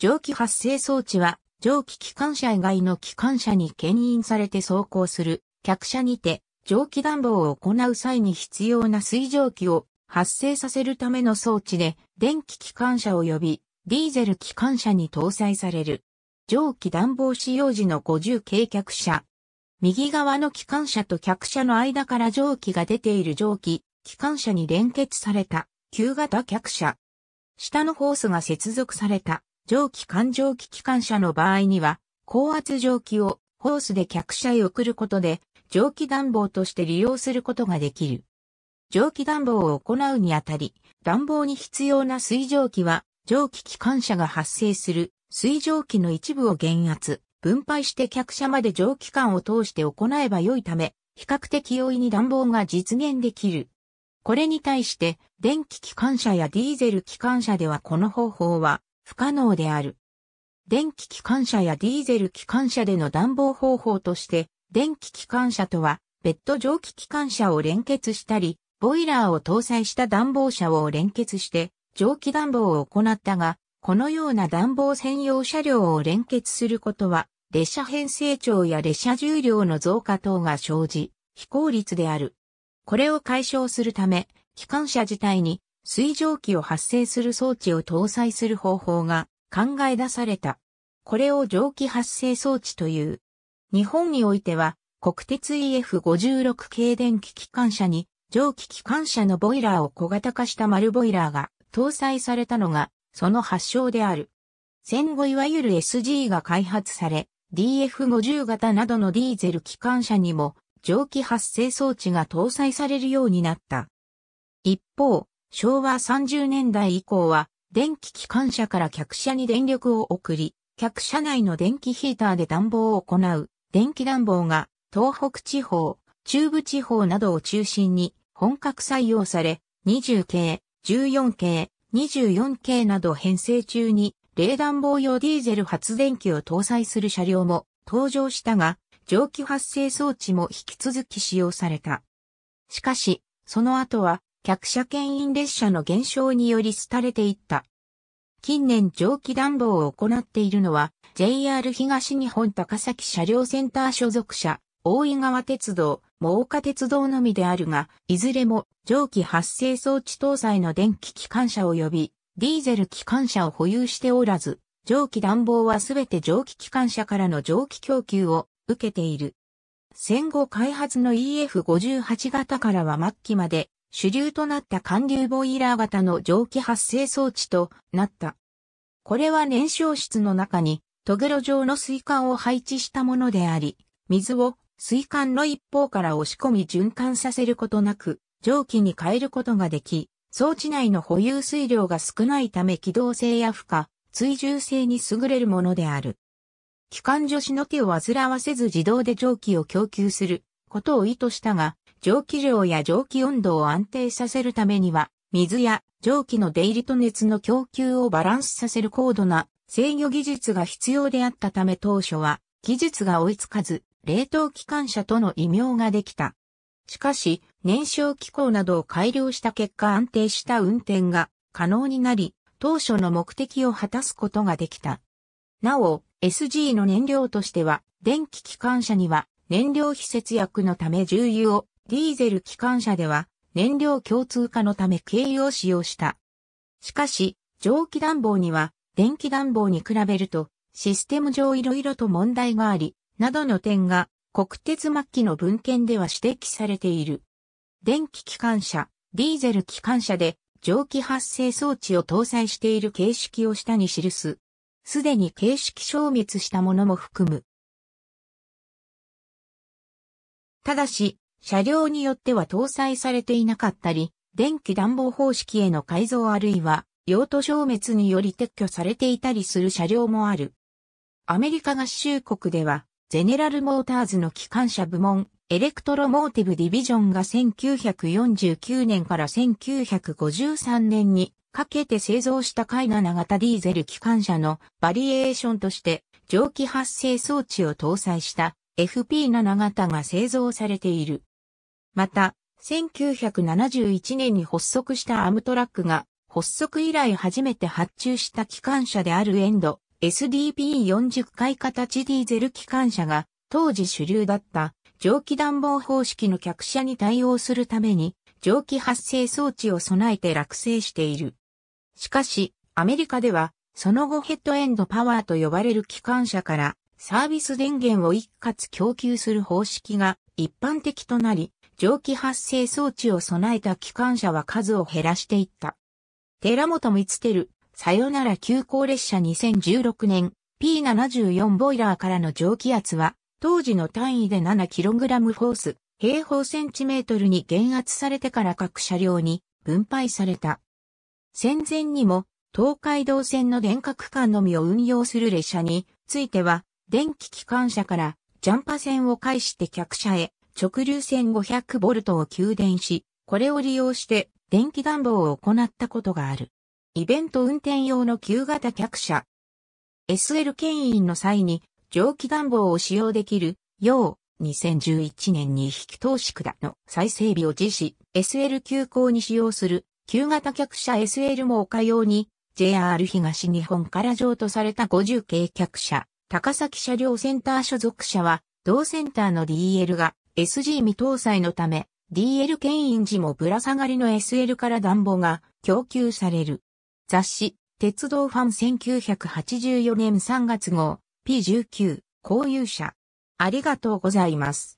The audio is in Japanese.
蒸気発生装置は、蒸気機関車以外の機関車に牽引されて走行する、客車にて、蒸気暖房を行う際に必要な水蒸気を発生させるための装置で、電気機関車及びディーゼル機関車に搭載される。蒸気暖房使用時の50系客車。右側の機関車と客車の間から蒸気が出ている蒸気、機関車に連結された、旧型客車。下のホースが接続された、蒸気環蒸機機関車の場合には、高圧蒸気をホースで客車へ送ることで、蒸気暖房として利用することができる。蒸気暖房を行うにあたり、暖房に必要な水蒸気は、蒸気機関車が発生する水蒸気の一部を減圧、分配して客車まで蒸気管を通して行えば良いため、比較的容易に暖房が実現できる。これに対して、電気機関車やディーゼル機関車ではこの方法は不可能である。電気機関車やディーゼル機関車での暖房方法として、電気機関車とは、別途蒸気機関車を連結したり、ボイラーを搭載した暖房車を連結して、蒸気暖房を行ったが、このような暖房専用車両を連結することは、列車編成長や列車重量の増加等が生じ、非効率である。これを解消するため、機関車自体に水蒸気を発生する装置を搭載する方法が考え出された。これを蒸気発生装置という。日本においては国鉄 EF56 系電気機関車に蒸気機関車のボイラーを小型化した丸ボイラーが搭載されたのがその発祥である。戦後いわゆる SG が開発され DF50 型などのディーゼル機関車にも蒸気発生装置が搭載されるようになった。一方、昭和30年代以降は、電気機関車から客車に電力を送り、客車内の電気ヒーターで暖房を行う、電気暖房が、東北地方、中部地方などを中心に本格採用され、20系、14系、24系など編成中に、冷暖房用ディーゼル発電機を搭載する車両も登場したが、蒸気発生装置も引き続き使用された。しかし、その後は客車牽引列車の減少により廃れていった。近年蒸気暖房を行っているのは JR 東日本高崎車両センター所属車、大井川鉄道、真岡鉄道のみであるが、いずれも蒸気発生装置搭載の電気機関車及びディーゼル機関車を保有しておらず、蒸気暖房はすべて蒸気機関車からの蒸気供給を受けている。戦後開発の EF58 型からは末期まで主流となった寒流ボイラー型の蒸気発生装置となった。これは燃焼室の中にトゲロ状の水管を配置したものであり、水を水管の一方から押し込み循環させることなく、蒸気に変えることができ、装置内の保有水量が少ないため機動性や負荷、追従性に優れるものである。機関助手の手を煩わせず自動で蒸気を供給することを意図したが、蒸気量や蒸気温度を安定させるためには、水や蒸気の出入りと熱の供給をバランスさせる高度な制御技術が必要であったため当初は技術が追いつかず冷凍機関車との異名ができた。しかし燃焼機構などを改良した結果安定した運転が可能になり当初の目的を果たすことができた。なお SG の燃料としては電気機関車には燃料費節約のため重油をディーゼル機関車では燃料共通化のため軽油を使用した。しかし、蒸気暖房には電気暖房に比べるとシステム上色々と問題があり、などの点が国鉄末期の文献では指摘されている。電気機関車、ディーゼル機関車で蒸気発生装置を搭載している形式を下に記す。すでに形式消滅したものも含む。ただし、車両によっては搭載されていなかったり、電気暖房方式への改造あるいは用途消滅により撤去されていたりする車両もある。アメリカ合衆国では、ゼネラルモーターズの機関車部門、エレクトロモーティブディビジョンが1949年から1953年にかけて製造した海7型ディーゼル機関車のバリエーションとして蒸気発生装置を搭載した FP7 型が製造されている。また、1971年に発足したアムトラックが、発足以来初めて発注した機関車であるエンド、SDP40 回形ディーゼル機関車が、当時主流だった蒸気暖房方式の客車に対応するために、蒸気発生装置を備えて落成している。しかし、アメリカでは、その後ヘッドエンドパワーと呼ばれる機関車から、サービス電源を一括供給する方式が一般的となり、蒸気発生装置を備えた機関車は数を減らしていった。寺本光輝、さよなら急行列車2016年 P74 ボイラーからの蒸気圧は当時の単位で 7kg フォース平方センチメートルに減圧されてから各車両に分配された。戦前にも東海道線の電化区間のみを運用する列車については電気機関車からジャンパ線を介して客車へ直流線500ボルトを給電し、これを利用して電気暖房を行ったことがある。イベント運転用の旧型客車。SL 牽引の際に蒸気暖房を使用できるよう2011年に引き投資下の再整備を実施、SL 急行に使用する旧型客車 SL もよ用に JR 東日本から譲渡された50系客車、高崎車両センター所属車は同センターの DL が SG 未搭載のため、DL 牽引時もぶら下がりの SL から暖房が供給される。雑誌、鉄道ファン1984年3月号、P19、購有者。ありがとうございます。